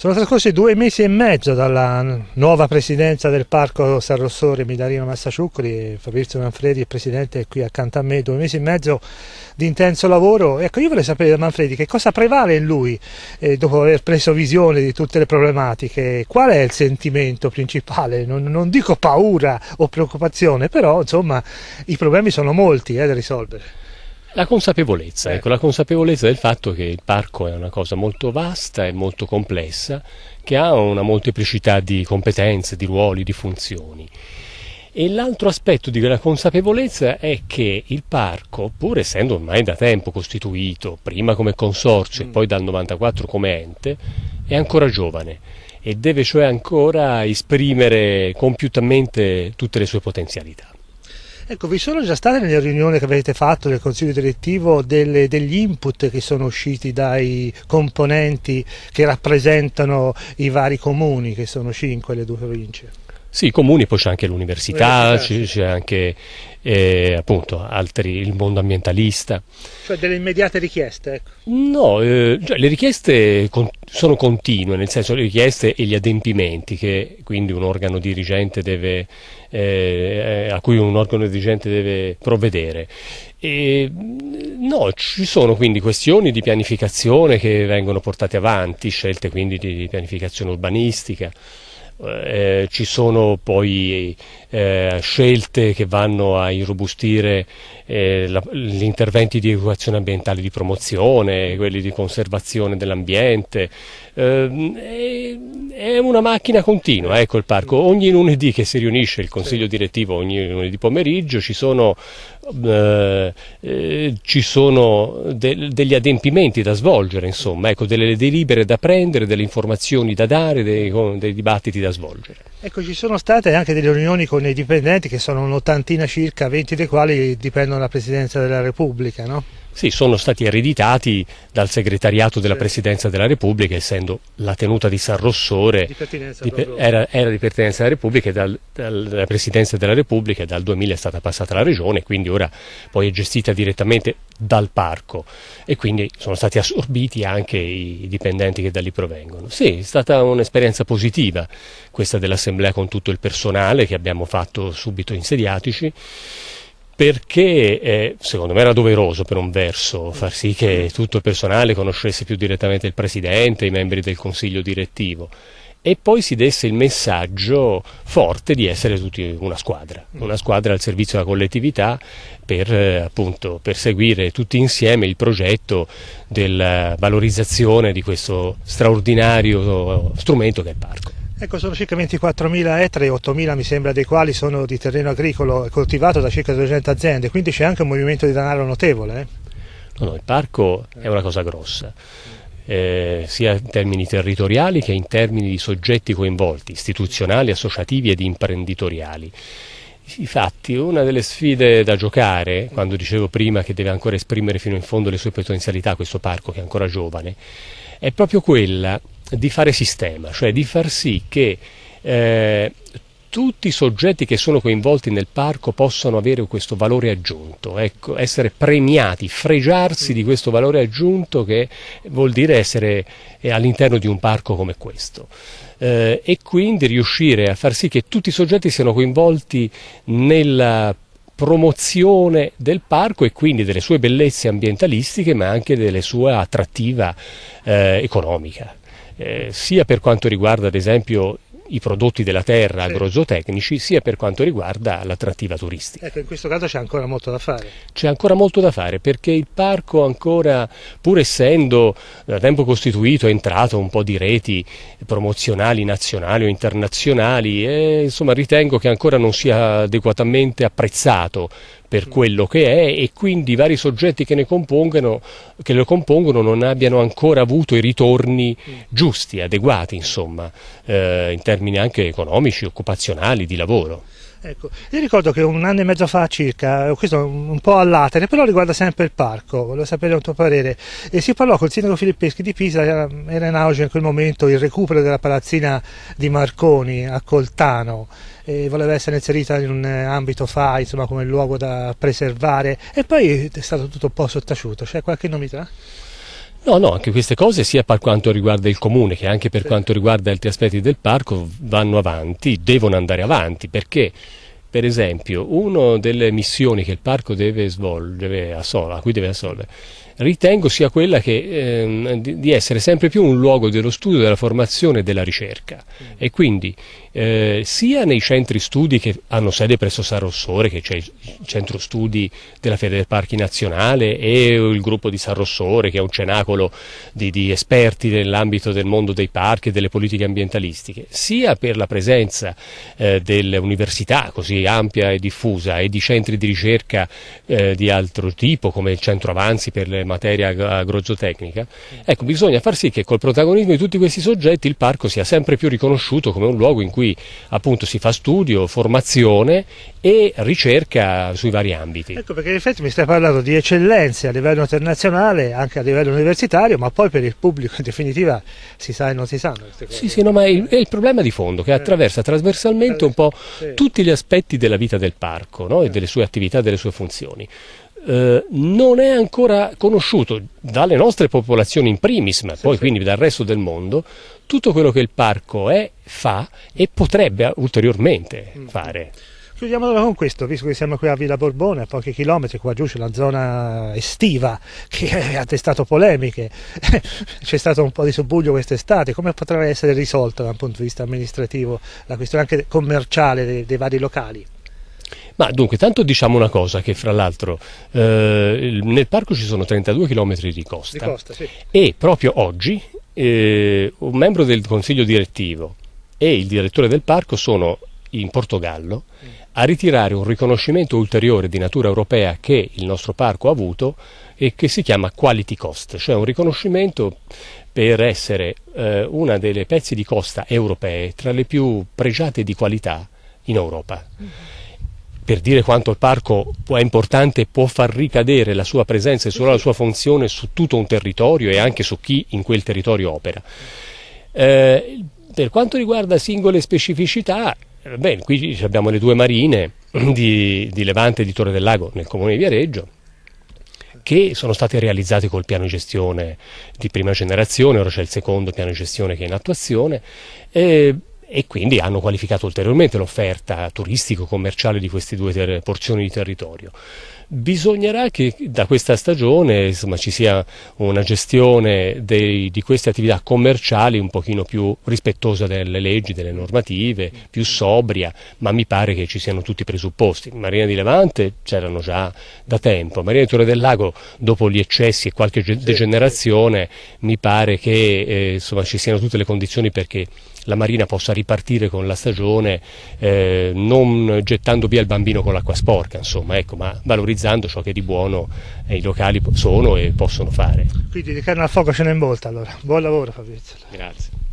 Sono trascorsi due mesi e mezzo dalla nuova presidenza del Parco San Rossore Midarino Massaciuccoli, Fabrizio Manfredi, il presidente, è qui accanto a me, due mesi e mezzo di intenso lavoro. Ecco, io vorrei sapere da Manfredi che cosa prevale in lui eh, dopo aver preso visione di tutte le problematiche, qual è il sentimento principale? Non, non dico paura o preoccupazione, però insomma i problemi sono molti eh, da risolvere. La consapevolezza, eh. ecco, la consapevolezza del fatto che il parco è una cosa molto vasta e molto complessa, che ha una molteplicità di competenze, di ruoli, di funzioni. E l'altro aspetto di quella consapevolezza è che il parco, pur essendo ormai da tempo costituito, prima come consorzio e mm. poi dal 94 come ente, è ancora giovane e deve cioè ancora esprimere compiutamente tutte le sue potenzialità. Ecco, vi sono già state nelle riunioni che avete fatto del Consiglio direttivo delle, degli input che sono usciti dai componenti che rappresentano i vari comuni, che sono cinque le due province? Sì, i comuni, poi c'è anche l'università, c'è anche eh, appunto altri, il mondo ambientalista. Cioè delle immediate richieste? Ecco. No, eh, cioè, le richieste con, sono continue, nel senso le richieste e gli adempimenti che quindi un organo dirigente deve, eh, a cui un organo dirigente deve provvedere. E, no, ci sono quindi questioni di pianificazione che vengono portate avanti, scelte quindi di, di pianificazione urbanistica. Eh, ci sono poi eh, scelte che vanno a irrobustire eh, la, gli interventi di educazione ambientale di promozione, quelli di conservazione dell'ambiente. Eh, è una macchina continua, ecco il parco. Ogni lunedì che si riunisce il consiglio direttivo, ogni lunedì pomeriggio, ci sono, eh, eh, ci sono de degli adempimenti da svolgere, insomma, ecco, delle delibere da prendere, delle informazioni da dare, dei, dei dibattiti da a svolgere. Ecco, ci sono state anche delle riunioni con i dipendenti che sono un'ottantina circa, 20 dei quali dipendono dalla Presidenza della Repubblica, no? Sì, sono stati ereditati dal segretariato della Presidenza della Repubblica, essendo la tenuta di San Rossore di di, era, era, di pertinenza della Repubblica e dal, dalla Presidenza della Repubblica dal 2000 è stata passata alla Regione, quindi ora poi è gestita direttamente dal parco e quindi sono stati assorbiti anche i dipendenti che da lì provengono. Sì, è stata un'esperienza positiva questa dell'Assemblea con tutto il personale che abbiamo fatto subito insediatici perché eh, secondo me era doveroso per un verso far sì che tutto il personale conoscesse più direttamente il presidente, i membri del consiglio direttivo e poi si desse il messaggio forte di essere tutti una squadra, mm. una squadra al servizio della collettività per eh, appunto perseguire tutti insieme il progetto della valorizzazione di questo straordinario strumento che è il parco. Ecco, sono circa 24.000 ettari, 8.000 mi sembra dei quali sono di terreno agricolo coltivato da circa 200 aziende, quindi c'è anche un movimento di denaro notevole. Eh? No, no, il parco è una cosa grossa. Eh, sia in termini territoriali che in termini di soggetti coinvolti, istituzionali, associativi ed imprenditoriali. Infatti, una delle sfide da giocare, quando dicevo prima che deve ancora esprimere fino in fondo le sue potenzialità questo parco che è ancora giovane, è proprio quella di fare sistema, cioè di far sì che eh, tutti i soggetti che sono coinvolti nel parco possano avere questo valore aggiunto, ecco, essere premiati, fregiarsi di questo valore aggiunto che vuol dire essere eh, all'interno di un parco come questo. Eh, e quindi riuscire a far sì che tutti i soggetti siano coinvolti nella promozione del parco e quindi delle sue bellezze ambientalistiche ma anche della sua attrattiva eh, economica. Eh, sia per quanto riguarda ad esempio i prodotti della terra sì. sia per quanto riguarda l'attrattiva turistica. Ecco, in questo caso c'è ancora molto da fare. C'è ancora molto da fare perché il parco ancora, pur essendo da tempo costituito, è entrato un po' di reti promozionali nazionali o internazionali e insomma ritengo che ancora non sia adeguatamente apprezzato per quello che è e quindi i vari soggetti che, che lo compongono non abbiano ancora avuto i ritorni giusti, adeguati, insomma, eh, in termini anche economici, occupazionali, di lavoro. Ecco, io ricordo che un anno e mezzo fa circa, questo un po' all'atere, però riguarda sempre il parco, volevo sapere un tuo parere, e si parlò col sindaco Filippeschi di Pisa, era, in auge in quel momento il recupero della palazzina di Marconi a Coltano, e voleva essere inserita in un ambito FA, insomma come luogo da preservare, e poi è stato tutto un po' sottaciuto, c'è qualche novità? No, no, anche queste cose sia per quanto riguarda il comune che anche per quanto riguarda altri aspetti del parco vanno avanti, devono andare avanti perché per esempio, una delle missioni che il parco deve svolgere, a sola, a cui deve assolvere, ritengo sia quella che, ehm, di, essere sempre più un luogo dello studio, della formazione e della ricerca. Mm. E quindi eh, sia nei centri studi che hanno sede presso San Rossore, che c'è il centro studi della Fiera del Parchi Nazionale e il gruppo di San Rossore, che è un cenacolo di, di esperti nell'ambito del mondo dei parchi e delle politiche ambientalistiche, sia per la presenza eh, delle università, così ampia e diffusa e di centri di ricerca eh, di altro tipo come il centro avanzi per le materie ag mm. ecco bisogna far sì che col protagonismo di tutti questi soggetti il parco sia sempre più riconosciuto come un luogo in cui appunto si fa studio, formazione e ricerca sui vari ambiti. Ecco perché in effetti mi stai parlando di eccellenze a livello internazionale, anche a livello universitario, ma poi per il pubblico in definitiva si sa e non si sa. Sì, sì, no, ma è il, è il problema di fondo che eh. attraversa trasversalmente un po' tutti gli aspetti della vita del parco no? e eh. delle sue attività, delle sue funzioni. Eh, non è ancora conosciuto dalle nostre popolazioni in primis, ma sì, poi sì. quindi dal resto del mondo, tutto quello che il parco è, fa e potrebbe ulteriormente mm. fare. Chiudiamo allora con questo, visto che siamo qui a Villa Borbone, a pochi chilometri, qua giù c'è la zona estiva che ha testato polemiche, c'è stato un po' di subbuglio quest'estate, come potrà essere risolta da un punto di vista amministrativo la questione anche commerciale dei, dei vari locali? Ma dunque, tanto diciamo una cosa che fra l'altro eh, nel parco ci sono 32 km di costa, di costa sì. e proprio oggi eh, un membro del consiglio direttivo e il direttore del parco sono in Portogallo mm a ritirare un riconoscimento ulteriore di natura europea che il nostro parco ha avuto e che si chiama quality cost, cioè un riconoscimento per essere eh, una delle pezzi di costa europee tra le più pregiate di qualità in Europa. Per dire quanto il parco è importante può far ricadere la sua presenza e solo la sua funzione su tutto un territorio e anche su chi in quel territorio opera. Eh, per quanto riguarda singole specificità, eh, bene, qui abbiamo le due marine di, di Levante e di Torre del Lago nel comune di Viareggio che sono state realizzate col piano di gestione di prima generazione, ora c'è il secondo piano di gestione che è in attuazione e, eh, e quindi hanno qualificato ulteriormente l'offerta turistico-commerciale di queste due porzioni di territorio. Bisognerà che da questa stagione insomma, ci sia una gestione dei, di queste attività commerciali un pochino più rispettosa delle leggi, delle normative, più sobria, ma mi pare che ci siano tutti i presupposti. Marina di Levante c'erano già da tempo, Marina di Torre del Lago dopo gli eccessi e qualche degenerazione mi pare che eh, insomma, ci siano tutte le condizioni perché la Marina possa ripartire con la stagione eh, non gettando via il bambino con l'acqua sporca, insomma, ecco, ma valorizzando valorizzando ciò che di buono eh, i locali sono e possono fare. Quindi di carne al fuoco ce n'è in volta allora, buon lavoro Fabrizio. Grazie.